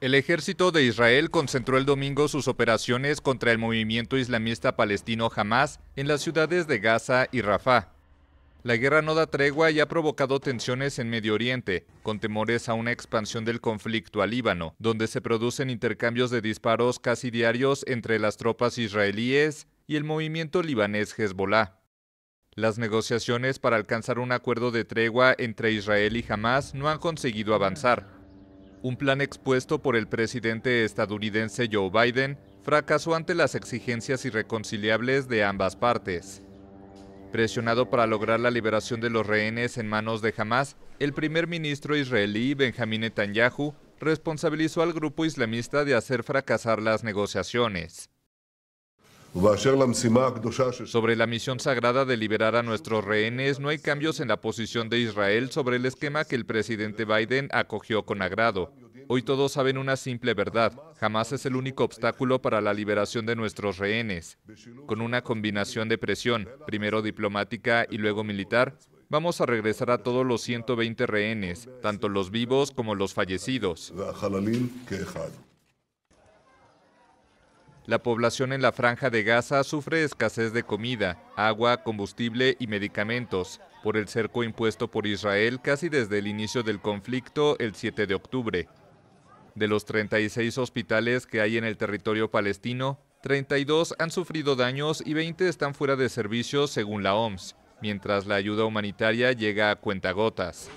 El ejército de Israel concentró el domingo sus operaciones contra el movimiento islamista palestino Hamas en las ciudades de Gaza y Rafah. La guerra no da tregua y ha provocado tensiones en Medio Oriente, con temores a una expansión del conflicto al Líbano, donde se producen intercambios de disparos casi diarios entre las tropas israelíes y el movimiento libanés Hezbollah. Las negociaciones para alcanzar un acuerdo de tregua entre Israel y Hamas no han conseguido avanzar, un plan expuesto por el presidente estadounidense Joe Biden fracasó ante las exigencias irreconciliables de ambas partes. Presionado para lograr la liberación de los rehenes en manos de Hamas, el primer ministro israelí Benjamin Netanyahu responsabilizó al grupo islamista de hacer fracasar las negociaciones. Sobre la misión sagrada de liberar a nuestros rehenes, no hay cambios en la posición de Israel sobre el esquema que el presidente Biden acogió con agrado. Hoy todos saben una simple verdad, jamás es el único obstáculo para la liberación de nuestros rehenes. Con una combinación de presión, primero diplomática y luego militar, vamos a regresar a todos los 120 rehenes, tanto los vivos como los fallecidos. La población en la franja de Gaza sufre escasez de comida, agua, combustible y medicamentos por el cerco impuesto por Israel casi desde el inicio del conflicto el 7 de octubre. De los 36 hospitales que hay en el territorio palestino, 32 han sufrido daños y 20 están fuera de servicio según la OMS, mientras la ayuda humanitaria llega a cuentagotas.